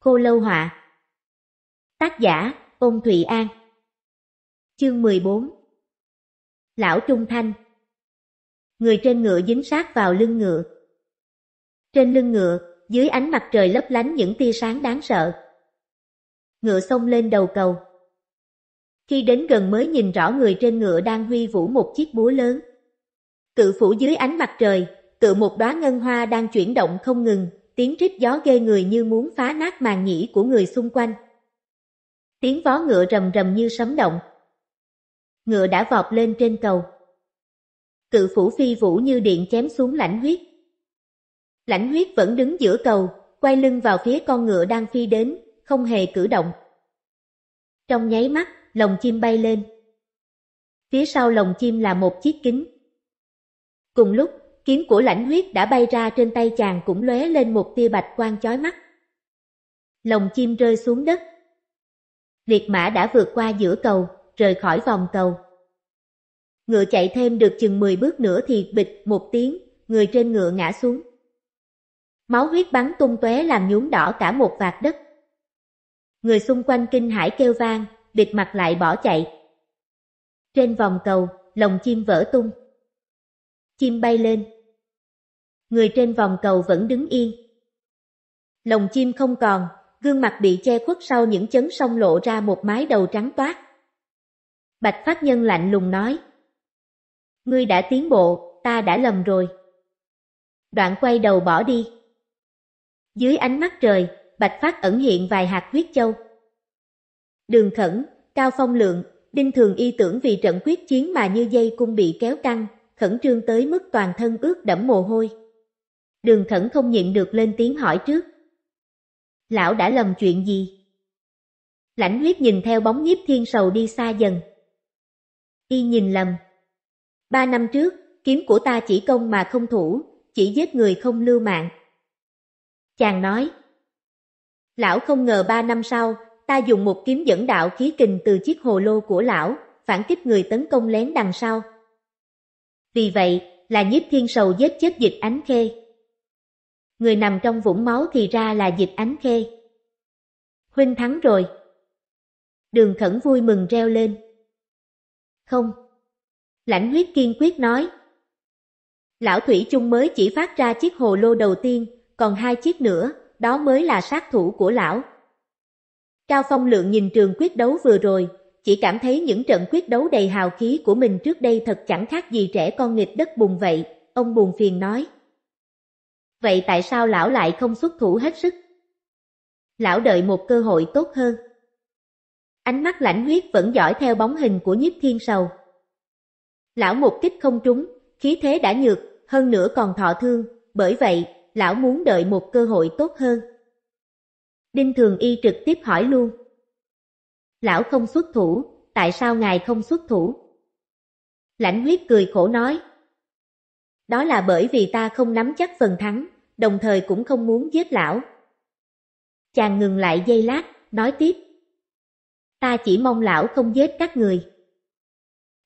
Khô Lâu Họa Tác giả Ôn Thụy An Chương 14 Lão Trung Thanh Người trên ngựa dính sát vào lưng ngựa Trên lưng ngựa, dưới ánh mặt trời lấp lánh những tia sáng đáng sợ Ngựa xông lên đầu cầu Khi đến gần mới nhìn rõ người trên ngựa đang huy vũ một chiếc búa lớn Cự phủ dưới ánh mặt trời, tựa một đóa ngân hoa đang chuyển động không ngừng, tiếng rít gió ghê người như muốn phá nát màn nhĩ của người xung quanh. Tiếng vó ngựa rầm rầm như sấm động. Ngựa đã vọt lên trên cầu. Cự phủ phi vũ như điện chém xuống lãnh huyết. Lãnh huyết vẫn đứng giữa cầu, quay lưng vào phía con ngựa đang phi đến, không hề cử động. Trong nháy mắt, lồng chim bay lên. Phía sau lồng chim là một chiếc kính. Cùng lúc, Kiếm của lãnh huyết đã bay ra trên tay chàng cũng lóe lên một tia bạch quang chói mắt. Lồng chim rơi xuống đất. Liệt mã đã vượt qua giữa cầu, rời khỏi vòng cầu. Ngựa chạy thêm được chừng 10 bước nữa thì bịch một tiếng, người trên ngựa ngã xuống. Máu huyết bắn tung tóe làm nhuốm đỏ cả một vạt đất. Người xung quanh kinh hãi kêu vang, bịt mặt lại bỏ chạy. Trên vòng cầu, lồng chim vỡ tung. Chim bay lên, người trên vòng cầu vẫn đứng yên. Lồng chim không còn, gương mặt bị che khuất sau những chấn sông lộ ra một mái đầu trắng toát. Bạch Phát Nhân lạnh lùng nói. Ngươi đã tiến bộ, ta đã lầm rồi. Đoạn quay đầu bỏ đi. Dưới ánh mắt trời, Bạch Phát ẩn hiện vài hạt huyết châu. Đường khẩn, cao phong lượng, đinh thường y tưởng vì trận quyết chiến mà như dây cung bị kéo căng, khẩn trương tới mức toàn thân ướt đẫm mồ hôi. Đường Khẩn không nhịn được lên tiếng hỏi trước. Lão đã lầm chuyện gì? Lãnh huyết nhìn theo bóng nhiếp thiên sầu đi xa dần. Y nhìn lầm. Ba năm trước, kiếm của ta chỉ công mà không thủ, chỉ giết người không lưu mạng. Chàng nói. Lão không ngờ ba năm sau, ta dùng một kiếm dẫn đạo khí kình từ chiếc hồ lô của lão, phản kích người tấn công lén đằng sau. Vì vậy, là nhiếp thiên sầu giết chết dịch ánh khê người nằm trong vũng máu thì ra là dịch ánh khê. Huynh thắng rồi. Đường khẩn vui mừng reo lên. Không. Lãnh huyết kiên quyết nói. Lão Thủy chung mới chỉ phát ra chiếc hồ lô đầu tiên, còn hai chiếc nữa, đó mới là sát thủ của lão. Cao Phong Lượng nhìn trường quyết đấu vừa rồi, chỉ cảm thấy những trận quyết đấu đầy hào khí của mình trước đây thật chẳng khác gì trẻ con nghịch đất bùn vậy, ông buồn phiền nói. Vậy tại sao lão lại không xuất thủ hết sức? Lão đợi một cơ hội tốt hơn. Ánh mắt lãnh huyết vẫn dõi theo bóng hình của nhiếp thiên sầu. Lão một kích không trúng, khí thế đã nhược, hơn nữa còn thọ thương, bởi vậy, lão muốn đợi một cơ hội tốt hơn. Đinh Thường Y trực tiếp hỏi luôn. Lão không xuất thủ, tại sao ngài không xuất thủ? Lãnh huyết cười khổ nói, đó là bởi vì ta không nắm chắc phần thắng, đồng thời cũng không muốn giết lão. Chàng ngừng lại giây lát, nói tiếp. Ta chỉ mong lão không giết các người.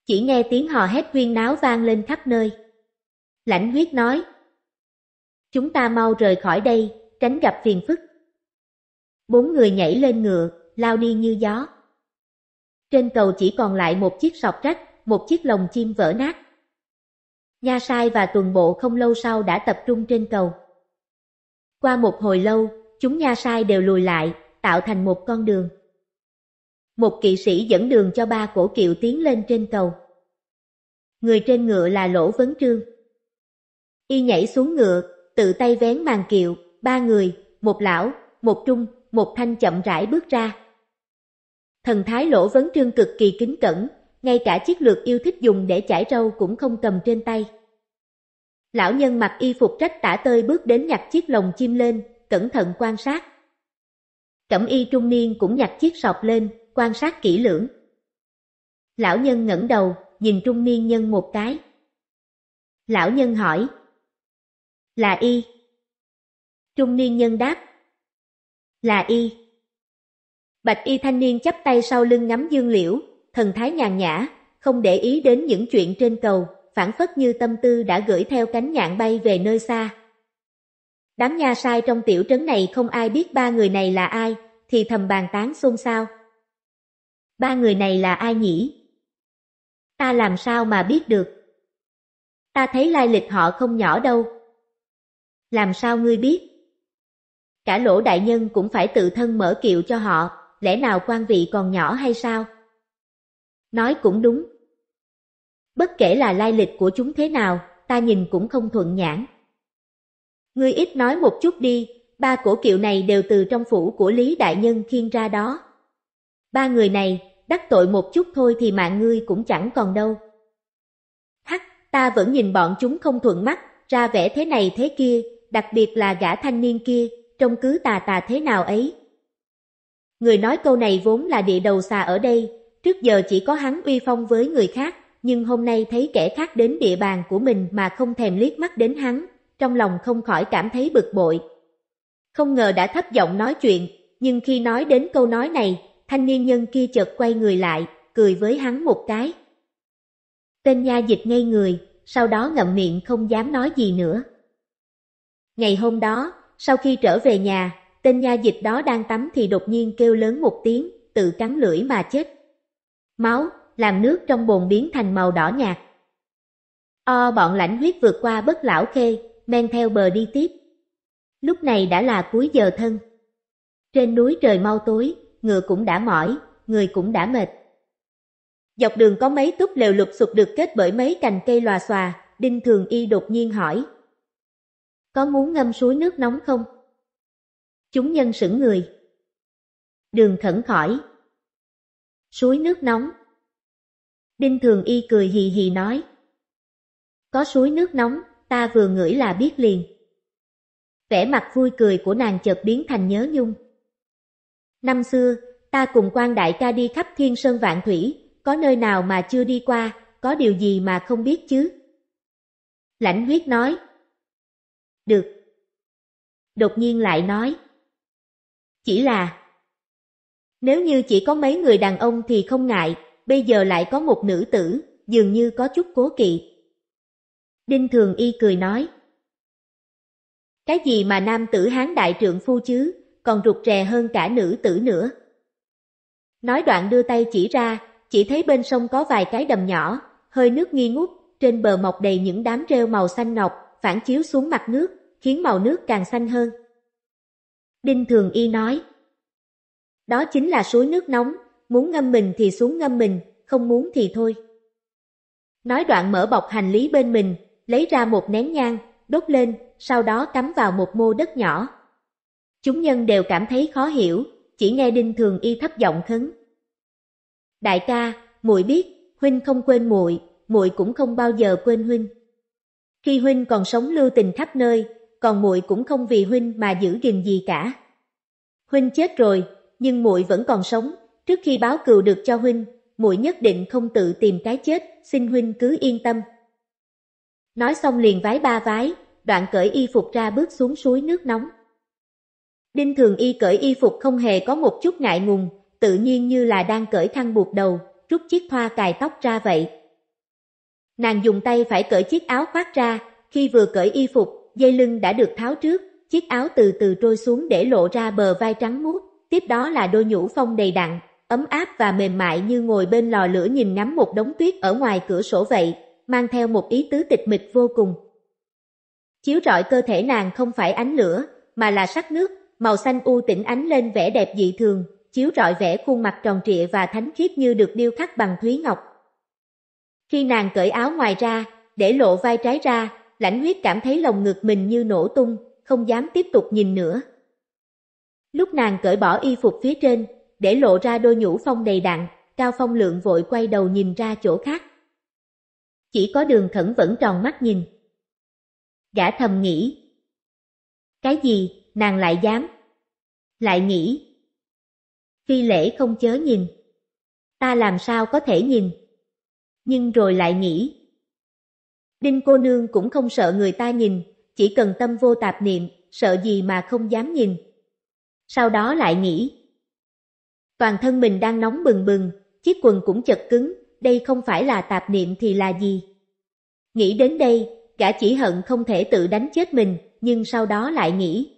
Chỉ nghe tiếng hò hét huyên náo vang lên khắp nơi. Lãnh huyết nói. Chúng ta mau rời khỏi đây, tránh gặp phiền phức. Bốn người nhảy lên ngựa, lao đi như gió. Trên cầu chỉ còn lại một chiếc sọc rách, một chiếc lồng chim vỡ nát. Nha Sai và tuần bộ không lâu sau đã tập trung trên cầu. Qua một hồi lâu, chúng Nha Sai đều lùi lại, tạo thành một con đường. Một kỵ sĩ dẫn đường cho ba cổ kiệu tiến lên trên cầu. Người trên ngựa là Lỗ Vấn Trương. Y nhảy xuống ngựa, tự tay vén màn kiệu, ba người, một lão, một trung, một thanh chậm rãi bước ra. Thần thái Lỗ Vấn Trương cực kỳ kính cẩn, ngay cả chiếc lược yêu thích dùng để chải râu cũng không cầm trên tay. Lão nhân mặc y phục rách tả tơi bước đến nhặt chiếc lồng chim lên, cẩn thận quan sát. Cẩm y trung niên cũng nhặt chiếc sọp lên, quan sát kỹ lưỡng. Lão nhân ngẩng đầu, nhìn trung niên nhân một cái. Lão nhân hỏi. Là y. Trung niên nhân đáp. Là y. Bạch y thanh niên chắp tay sau lưng ngắm dương liễu, thần thái nhàn nhã, không để ý đến những chuyện trên cầu, phản phất như tâm tư đã gửi theo cánh nhạn bay về nơi xa. Đám nha sai trong tiểu trấn này không ai biết ba người này là ai, thì thầm bàn tán xôn xao. Ba người này là ai nhỉ? Ta làm sao mà biết được? Ta thấy lai lịch họ không nhỏ đâu. Làm sao ngươi biết? Cả lỗ đại nhân cũng phải tự thân mở kiệu cho họ, lẽ nào quan vị còn nhỏ hay sao? Nói cũng đúng. Bất kể là lai lịch của chúng thế nào, ta nhìn cũng không thuận nhãn. Ngươi ít nói một chút đi, ba cổ kiệu này đều từ trong phủ của Lý Đại Nhân khiên ra đó. Ba người này, đắc tội một chút thôi thì mạng ngươi cũng chẳng còn đâu. Hắc, ta vẫn nhìn bọn chúng không thuận mắt, ra vẻ thế này thế kia, đặc biệt là gã thanh niên kia, trông cứ tà tà thế nào ấy. Người nói câu này vốn là địa đầu xà ở đây, Trước giờ chỉ có hắn uy phong với người khác, nhưng hôm nay thấy kẻ khác đến địa bàn của mình mà không thèm liếc mắt đến hắn, trong lòng không khỏi cảm thấy bực bội. Không ngờ đã thấp giọng nói chuyện, nhưng khi nói đến câu nói này, thanh niên nhân kia chợt quay người lại, cười với hắn một cái. Tên nha dịch ngay người, sau đó ngậm miệng không dám nói gì nữa. Ngày hôm đó, sau khi trở về nhà, tên nha dịch đó đang tắm thì đột nhiên kêu lớn một tiếng, tự cắn lưỡi mà chết máu, làm nước trong bồn biến thành màu đỏ nhạt. O bọn lãnh huyết vượt qua bất lão khê, men theo bờ đi tiếp. Lúc này đã là cuối giờ thân. Trên núi trời mau tối, ngựa cũng đã mỏi, người cũng đã mệt. Dọc đường có mấy túp lều lụp sụp được kết bởi mấy cành cây lòa xòa, Đinh Thường Y đột nhiên hỏi. Có muốn ngâm suối nước nóng không? Chúng nhân sững người. Đường khẩn khỏi, suối nước nóng. Đinh Thường Y cười hì hì nói. Có suối nước nóng, ta vừa ngửi là biết liền. Vẻ mặt vui cười của nàng chợt biến thành nhớ nhung. Năm xưa, ta cùng quan đại ca đi khắp thiên sơn vạn thủy, có nơi nào mà chưa đi qua, có điều gì mà không biết chứ? Lãnh huyết nói. Được. Đột nhiên lại nói. Chỉ là, nếu như chỉ có mấy người đàn ông thì không ngại, bây giờ lại có một nữ tử, dường như có chút cố kỵ. Đinh Thường Y cười nói. Cái gì mà nam tử hán đại trượng phu chứ, còn rụt rè hơn cả nữ tử nữa. Nói đoạn đưa tay chỉ ra, chỉ thấy bên sông có vài cái đầm nhỏ, hơi nước nghi ngút, trên bờ mọc đầy những đám rêu màu xanh ngọc, phản chiếu xuống mặt nước, khiến màu nước càng xanh hơn. Đinh Thường Y nói, đó chính là suối nước nóng, muốn ngâm mình thì xuống ngâm mình, không muốn thì thôi. Nói đoạn mở bọc hành lý bên mình, lấy ra một nén nhang, đốt lên, sau đó cắm vào một mô đất nhỏ. Chúng nhân đều cảm thấy khó hiểu, chỉ nghe Đinh Thường Y thấp giọng khấn. Đại ca, muội biết, huynh không quên muội, muội cũng không bao giờ quên huynh. Khi huynh còn sống lưu tình khắp nơi, còn muội cũng không vì huynh mà giữ gìn gì cả. Huynh chết rồi, nhưng muội vẫn còn sống, trước khi báo cừu được cho huynh, muội nhất định không tự tìm cái chết, xin huynh cứ yên tâm. Nói xong liền vái ba vái, đoạn cởi y phục ra bước xuống suối nước nóng. Đinh Thường Y cởi y phục không hề có một chút ngại ngùng, tự nhiên như là đang cởi khăn buộc đầu, rút chiếc thoa cài tóc ra vậy. Nàng dùng tay phải cởi chiếc áo khoác ra, khi vừa cởi y phục, dây lưng đã được tháo trước, chiếc áo từ từ trôi xuống để lộ ra bờ vai trắng muốt tiếp đó là đôi nhũ phong đầy đặn, ấm áp và mềm mại như ngồi bên lò lửa nhìn ngắm một đống tuyết ở ngoài cửa sổ vậy, mang theo một ý tứ tịch mịch vô cùng. Chiếu rọi cơ thể nàng không phải ánh lửa, mà là sắc nước, màu xanh u tĩnh ánh lên vẻ đẹp dị thường, chiếu rọi vẻ khuôn mặt tròn trịa và thánh khiết như được điêu khắc bằng thúy ngọc. Khi nàng cởi áo ngoài ra, để lộ vai trái ra, lãnh huyết cảm thấy lòng ngực mình như nổ tung, không dám tiếp tục nhìn nữa. Lúc nàng cởi bỏ y phục phía trên, để lộ ra đôi nhũ phong đầy đặn, Cao Phong Lượng vội quay đầu nhìn ra chỗ khác. Chỉ có đường khẩn vẫn tròn mắt nhìn. Gã thầm nghĩ. Cái gì, nàng lại dám? Lại nghĩ. Phi lễ không chớ nhìn. Ta làm sao có thể nhìn? Nhưng rồi lại nghĩ. Đinh cô nương cũng không sợ người ta nhìn, chỉ cần tâm vô tạp niệm, sợ gì mà không dám nhìn sau đó lại nghĩ. Toàn thân mình đang nóng bừng bừng, chiếc quần cũng chật cứng, đây không phải là tạp niệm thì là gì. Nghĩ đến đây, gã chỉ hận không thể tự đánh chết mình, nhưng sau đó lại nghĩ.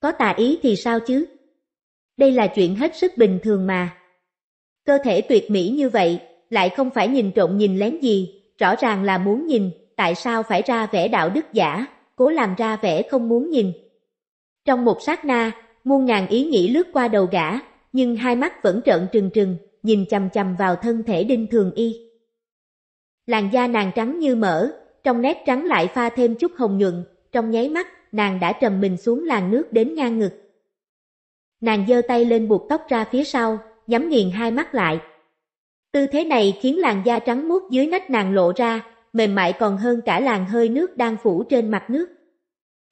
Có tà ý thì sao chứ? Đây là chuyện hết sức bình thường mà. Cơ thể tuyệt mỹ như vậy, lại không phải nhìn trộn nhìn lén gì, rõ ràng là muốn nhìn, tại sao phải ra vẻ đạo đức giả, cố làm ra vẻ không muốn nhìn. Trong một sát na, Muôn ngàn ý nghĩ lướt qua đầu gã, nhưng hai mắt vẫn trợn trừng trừng, nhìn chằm chằm vào thân thể đinh thường y. Làn da nàng trắng như mỡ, trong nét trắng lại pha thêm chút hồng nhuận, trong nháy mắt, nàng đã trầm mình xuống làn nước đến ngang ngực. Nàng giơ tay lên buộc tóc ra phía sau, nhắm nghiền hai mắt lại. Tư thế này khiến làn da trắng muốt dưới nách nàng lộ ra, mềm mại còn hơn cả làn hơi nước đang phủ trên mặt nước.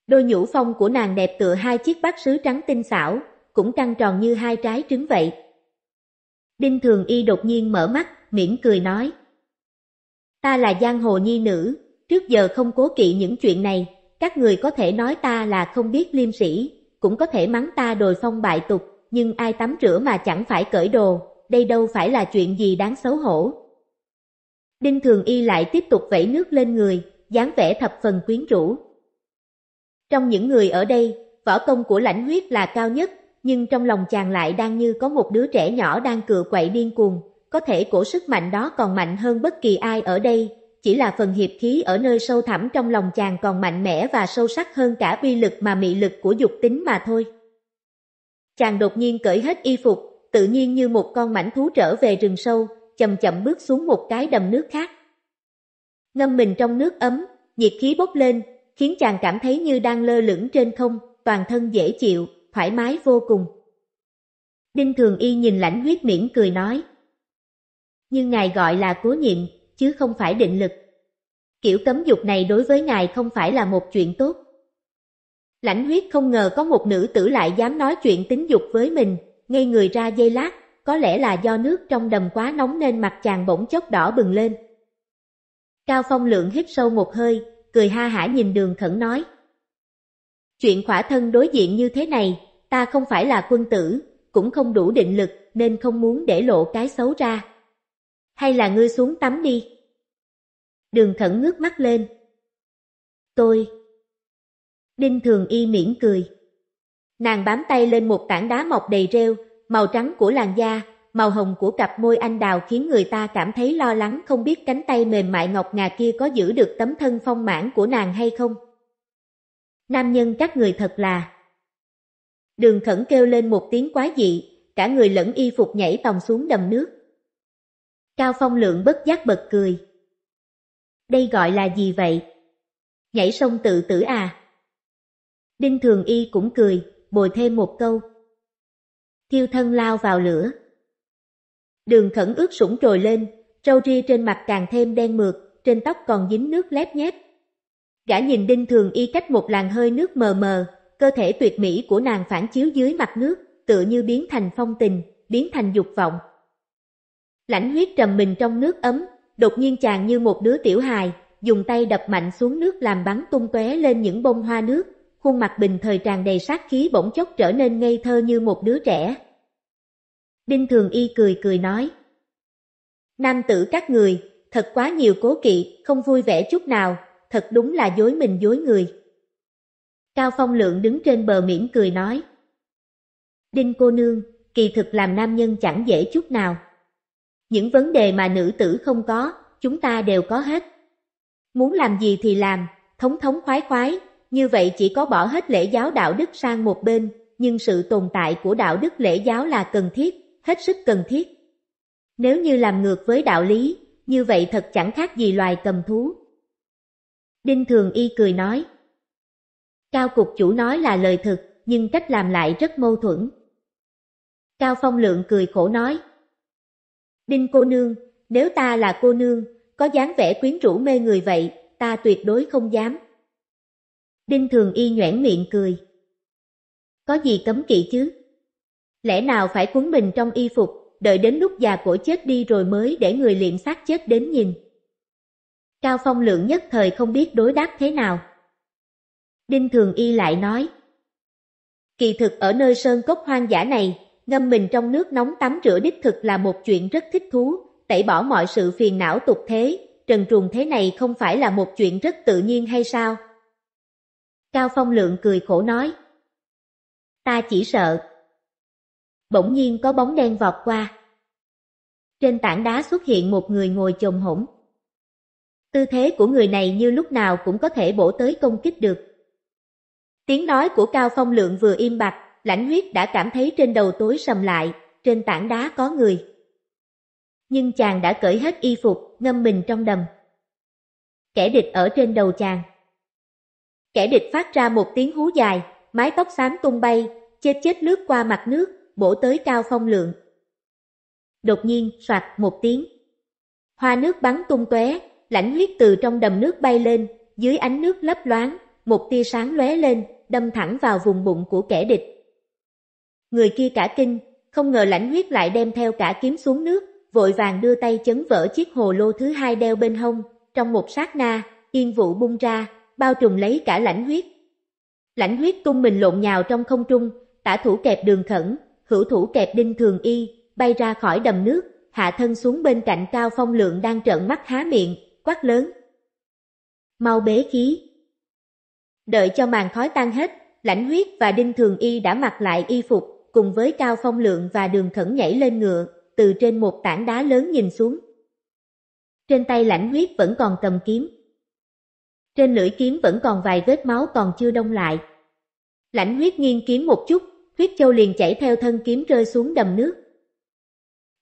Đôi nhũ phong của nàng đẹp tựa hai chiếc bát sứ trắng tinh xảo, cũng trăng tròn như hai trái trứng vậy. Đinh Thường Y đột nhiên mở mắt, mỉm cười nói. Ta là giang hồ nhi nữ, trước giờ không cố kỵ những chuyện này, các người có thể nói ta là không biết liêm sĩ, cũng có thể mắng ta đồi phong bại tục, nhưng ai tắm rửa mà chẳng phải cởi đồ, đây đâu phải là chuyện gì đáng xấu hổ. Đinh Thường Y lại tiếp tục vẫy nước lên người, dáng vẻ thập phần quyến rũ. Trong những người ở đây, võ công của lãnh huyết là cao nhất, nhưng trong lòng chàng lại đang như có một đứa trẻ nhỏ đang cựa quậy điên cuồng, có thể cổ sức mạnh đó còn mạnh hơn bất kỳ ai ở đây, chỉ là phần hiệp khí ở nơi sâu thẳm trong lòng chàng còn mạnh mẽ và sâu sắc hơn cả uy lực mà mị lực của dục tính mà thôi. Chàng đột nhiên cởi hết y phục, tự nhiên như một con mảnh thú trở về rừng sâu, chậm chậm bước xuống một cái đầm nước khác. Ngâm mình trong nước ấm, nhiệt khí bốc lên, khiến chàng cảm thấy như đang lơ lửng trên không, toàn thân dễ chịu, thoải mái vô cùng. Đinh Thường Y nhìn lãnh huyết miễn cười nói. Nhưng ngài gọi là cố nhiệm, chứ không phải định lực. Kiểu cấm dục này đối với ngài không phải là một chuyện tốt. Lãnh huyết không ngờ có một nữ tử lại dám nói chuyện tính dục với mình, ngây người ra dây lát, có lẽ là do nước trong đầm quá nóng nên mặt chàng bỗng chốc đỏ bừng lên. Cao Phong Lượng hít sâu một hơi, cười ha hả nhìn đường khẩn nói. Chuyện khỏa thân đối diện như thế này, ta không phải là quân tử, cũng không đủ định lực nên không muốn để lộ cái xấu ra. Hay là ngươi xuống tắm đi. Đường khẩn ngước mắt lên. Tôi. Đinh Thường Y miễn cười. Nàng bám tay lên một tảng đá mọc đầy rêu, màu trắng của làn da màu hồng của cặp môi anh đào khiến người ta cảm thấy lo lắng không biết cánh tay mềm mại ngọc ngà kia có giữ được tấm thân phong mãn của nàng hay không. Nam nhân các người thật là... Đường khẩn kêu lên một tiếng quá dị, cả người lẫn y phục nhảy tòng xuống đầm nước. Cao Phong Lượng bất giác bật cười. Đây gọi là gì vậy? Nhảy sông tự tử à? Đinh Thường Y cũng cười, bồi thêm một câu. Thiêu thân lao vào lửa. Đường khẩn ướt sũng trồi lên, râu ria trên mặt càng thêm đen mượt, trên tóc còn dính nước lép nhép. Gã nhìn đinh thường y cách một làn hơi nước mờ mờ, cơ thể tuyệt mỹ của nàng phản chiếu dưới mặt nước, tựa như biến thành phong tình, biến thành dục vọng. Lãnh huyết trầm mình trong nước ấm, đột nhiên chàng như một đứa tiểu hài, dùng tay đập mạnh xuống nước làm bắn tung tóe lên những bông hoa nước, khuôn mặt bình thời tràn đầy sát khí bỗng chốc trở nên ngây thơ như một đứa trẻ, Đinh Thường Y cười cười nói. Nam tử các người, thật quá nhiều cố kỵ, không vui vẻ chút nào, thật đúng là dối mình dối người. Cao Phong Lượng đứng trên bờ miễn cười nói. Đinh cô nương, kỳ thực làm nam nhân chẳng dễ chút nào. Những vấn đề mà nữ tử không có, chúng ta đều có hết. Muốn làm gì thì làm, thống thống khoái khoái, như vậy chỉ có bỏ hết lễ giáo đạo đức sang một bên, nhưng sự tồn tại của đạo đức lễ giáo là cần thiết hết sức cần thiết. Nếu như làm ngược với đạo lý, như vậy thật chẳng khác gì loài cầm thú. Đinh Thường Y cười nói. Cao cục chủ nói là lời thực, nhưng cách làm lại rất mâu thuẫn. Cao Phong Lượng cười khổ nói. Đinh cô nương, nếu ta là cô nương, có dáng vẻ quyến rũ mê người vậy, ta tuyệt đối không dám. Đinh Thường Y nhoẻn miệng cười. Có gì cấm kỵ chứ? lẽ nào phải cuốn mình trong y phục, đợi đến lúc già cổ chết đi rồi mới để người liệm xác chết đến nhìn. Cao Phong lượng nhất thời không biết đối đáp thế nào. Đinh Thường Y lại nói, Kỳ thực ở nơi sơn cốc hoang dã này, ngâm mình trong nước nóng tắm rửa đích thực là một chuyện rất thích thú, tẩy bỏ mọi sự phiền não tục thế, trần truồng thế này không phải là một chuyện rất tự nhiên hay sao? Cao Phong Lượng cười khổ nói, Ta chỉ sợ, bỗng nhiên có bóng đen vọt qua. Trên tảng đá xuất hiện một người ngồi chồm hổm. Tư thế của người này như lúc nào cũng có thể bổ tới công kích được. Tiếng nói của Cao Phong Lượng vừa im bặt, lãnh huyết đã cảm thấy trên đầu tối sầm lại, trên tảng đá có người. Nhưng chàng đã cởi hết y phục, ngâm mình trong đầm. Kẻ địch ở trên đầu chàng. Kẻ địch phát ra một tiếng hú dài, mái tóc xám tung bay, chết chết lướt qua mặt nước, bổ tới cao phong lượng. Đột nhiên, soạt một tiếng. Hoa nước bắn tung tóe, lãnh huyết từ trong đầm nước bay lên, dưới ánh nước lấp loáng, một tia sáng lóe lên, đâm thẳng vào vùng bụng của kẻ địch. Người kia cả kinh, không ngờ lãnh huyết lại đem theo cả kiếm xuống nước, vội vàng đưa tay chấn vỡ chiếc hồ lô thứ hai đeo bên hông, trong một sát na, yên vụ bung ra, bao trùm lấy cả lãnh huyết. Lãnh huyết tung mình lộn nhào trong không trung, tả thủ kẹp đường khẩn, hữu thủ kẹp đinh thường y, bay ra khỏi đầm nước, hạ thân xuống bên cạnh Cao Phong Lượng đang trợn mắt há miệng, quát lớn. Mau bế khí! Đợi cho màn khói tan hết, lãnh huyết và đinh thường y đã mặc lại y phục, cùng với Cao Phong Lượng và đường khẩn nhảy lên ngựa, từ trên một tảng đá lớn nhìn xuống. Trên tay lãnh huyết vẫn còn cầm kiếm. Trên lưỡi kiếm vẫn còn vài vết máu còn chưa đông lại. Lãnh huyết nghiêng kiếm một chút, Huyết Châu liền chảy theo thân kiếm rơi xuống đầm nước.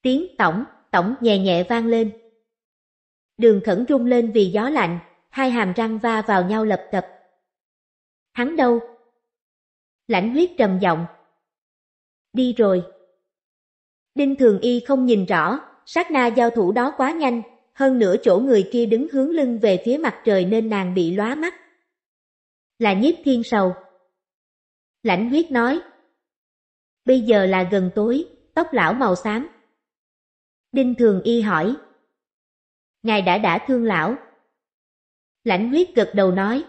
Tiếng tổng, tổng nhẹ nhẹ vang lên. Đường khẩn rung lên vì gió lạnh, hai hàm răng va vào nhau lập tập. Hắn đâu? Lãnh huyết trầm giọng. Đi rồi. Đinh Thường Y không nhìn rõ, sát na giao thủ đó quá nhanh, hơn nửa chỗ người kia đứng hướng lưng về phía mặt trời nên nàng bị lóa mắt. Là nhiếp thiên sầu. Lãnh huyết nói, bây giờ là gần tối, tóc lão màu xám. Đinh Thường Y hỏi, Ngài đã đã thương lão. Lãnh huyết gật đầu nói,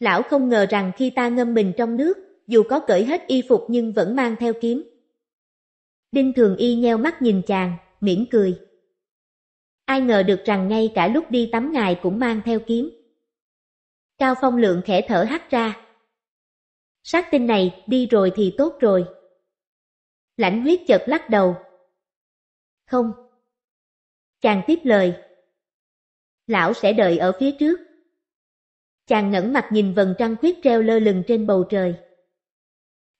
Lão không ngờ rằng khi ta ngâm mình trong nước, dù có cởi hết y phục nhưng vẫn mang theo kiếm. Đinh Thường Y nheo mắt nhìn chàng, mỉm cười. Ai ngờ được rằng ngay cả lúc đi tắm ngài cũng mang theo kiếm. Cao Phong Lượng khẽ thở hắt ra, Sát tinh này đi rồi thì tốt rồi. Lãnh huyết chợt lắc đầu. Không. Chàng tiếp lời. Lão sẽ đợi ở phía trước. Chàng ngẩng mặt nhìn vầng trăng khuyết treo lơ lửng trên bầu trời.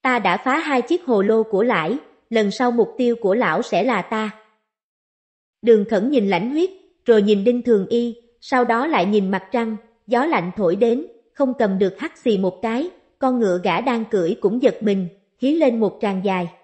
Ta đã phá hai chiếc hồ lô của lãi, lần sau mục tiêu của lão sẽ là ta. Đường khẩn nhìn lãnh huyết, rồi nhìn đinh thường y, sau đó lại nhìn mặt trăng, gió lạnh thổi đến, không cầm được hắt xì một cái, con ngựa gã đang cưỡi cũng giật mình, hí lên một tràng dài.